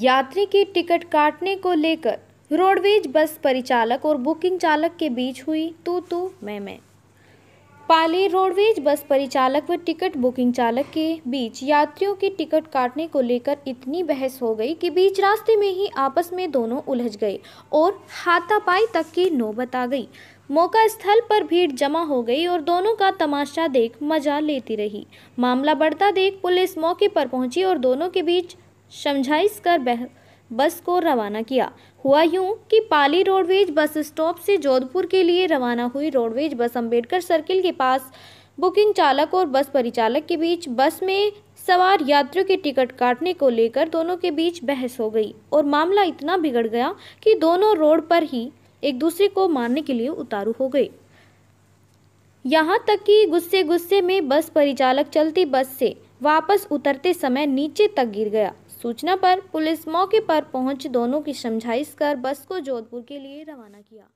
यात्री की टिकट काटने को लेकर रोडवेज बस परिचालक और बुकिंग चालक के बीच हुई तू तू मैं मैं पाली रोडवेज बस परिचालक व टिकट बुकिंग चालक के बीच यात्रियों की टिकट काटने को लेकर इतनी बहस हो गई कि बीच रास्ते में ही आपस में दोनों उलझ गए और हाथापाई तक की नौबत आ गई मौका स्थल पर भीड़ जमा हो गई और दोनों का तमाशा देख मजा लेती रही मामला बढ़ता देख पुलिस मौके पर पहुंची और दोनों के बीच समझाइश कर बस को रवाना किया हुआ यूं कि पाली रोडवेज बस स्टॉप से जोधपुर के लिए रवाना हुई रोडवेज बस अंबेडकर सर्किल के पास बुकिंग चालक और बस परिचालक के बीच बस में सवार यात्रियों के टिकट काटने को लेकर दोनों के बीच बहस हो गई और मामला इतना बिगड़ गया कि दोनों रोड पर ही एक दूसरे को मारने के लिए उतारू हो गए यहाँ तक कि गुस्से गुस्से में बस परिचालक चलती बस से वापस उतरते समय नीचे तक गिर गया सूचना पर पुलिस मौके पर पहुंच दोनों की समझाइश कर बस को जोधपुर के लिए रवाना किया